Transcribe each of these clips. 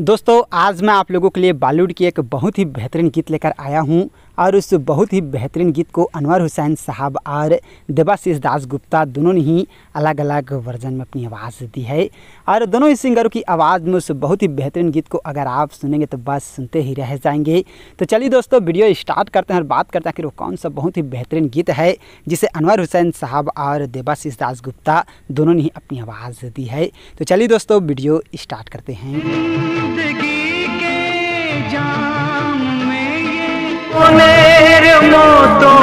दोस्तों आज मैं आप लोगों के लिए बॉलीवुड की एक बहुत ही बेहतरीन गीत लेकर आया हूँ और उस बहुत ही बेहतरीन गीत को अनवर हुसैन साहब और देवाशीष दास गुप्ता दोनों ने ही अलग अलग वर्जन में अपनी आवाज़ दी है और दोनों ही सिंगरों की आवाज़ में उस बहुत ही बेहतरीन गीत को अगर आप सुनेंगे तो बस सुनते ही रह जाएंगे तो चलिए दोस्तों वीडियो स्टार्ट करते हैं और बात करते हैं कि वो कौन सा बहुत ही बेहतरीन गीत है जिसे अनवर हुसैन साहब और देवाशीष दास गुप्ता दोनों ने ही अपनी आवाज़ दी है तो चलिए दोस्तों वीडियो स्टार्ट करते हैं जान तो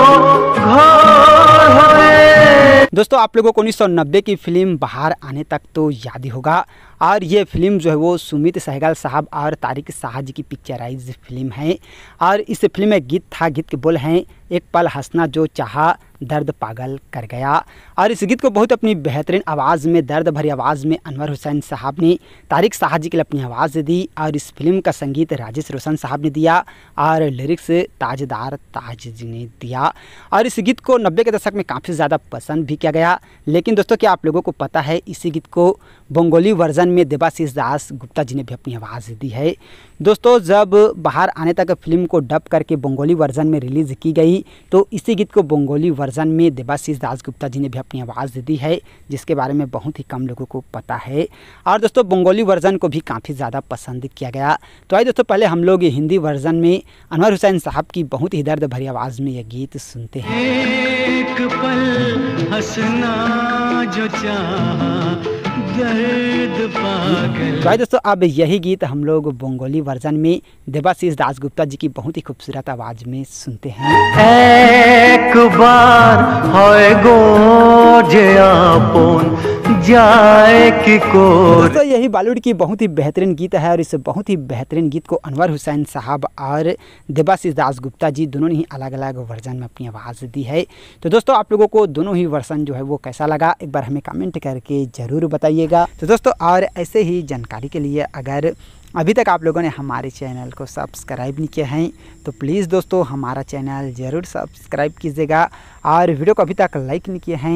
दोस्तों आप लोगों को उन्नीस की फिल्म बाहर आने तक तो याद ही होगा और ये फिल्म जो है वो सुमित सहगल साहब और तारिक शाह जी की पिक्चराइज फिल्म है और इस फिल्म में गीत था गीत के बोल हैं एक पल हंसना जो चाहा दर्द पागल कर गया और इस गीत को बहुत अपनी बेहतरीन आवाज़ में दर्द भरी आवाज़ में अनवर हुसैन साहब ने तारिक शाह जी के लिए अपनी आवाज़ दी और इस फिल्म का संगीत राजेश रोशन साहब ने दिया और लिरिक्स ताजदार ताज जी ने दिया और इस गीत को नब्बे के दशक में काफ़ी ज़्यादा पसंद भी किया गया लेकिन दोस्तों क्या आप लोगों को पता है इसी गीत को बंगोली वर्जन में देवाशीष दास गुप्ता जी ने भी अपनी आवाज़ दी है दोस्तों जब बाहर आने तक फिल्म को डब करके बंगोली वर्जन में रिलीज़ की गई तो इसी गीत को बंगोली वर्जन वजन में देवाशीष दासगुप्ता जी ने भी अपनी आवाज़ दी है जिसके बारे में बहुत ही कम लोगों को पता है और दोस्तों बंगाली वर्जन को भी काफ़ी ज़्यादा पसंद किया गया तो आइए दोस्तों पहले हम लोग हिंदी वर्जन में अनवर हुसैन साहब की बहुत ही दर्द भरी आवाज़ में यह गीत सुनते हैं एक पल भाई तो दोस्तों अब यही गीत हम लोग बंगाली वर्जन में देवाशीष दासगुप्ता जी की बहुत ही खूबसूरत आवाज में सुनते हैं एक बार होए गो जे आपन जाए कि को तो यही बॉलीवुड की बहुत ही बेहतरीन गीत है और इस बहुत ही बेहतरीन गीत को अनवर हुसैन साहब और देवाशीष दास गुप्ता जी दोनों ने ही अलग अलग वर्जन में अपनी आवाज़ दी है तो दोस्तों आप लोगों को दोनों ही वर्जन जो है वो कैसा लगा एक बार हमें कमेंट करके ज़रूर बताइएगा तो दोस्तों और ऐसे ही जानकारी के लिए अगर अभी तक आप लोगों ने हमारे चैनल को सब्सक्राइब नहीं किया है तो प्लीज़ दोस्तों हमारा चैनल ज़रूर सब्सक्राइब कीजिएगा और वीडियो को अभी तक लाइक नहीं किया है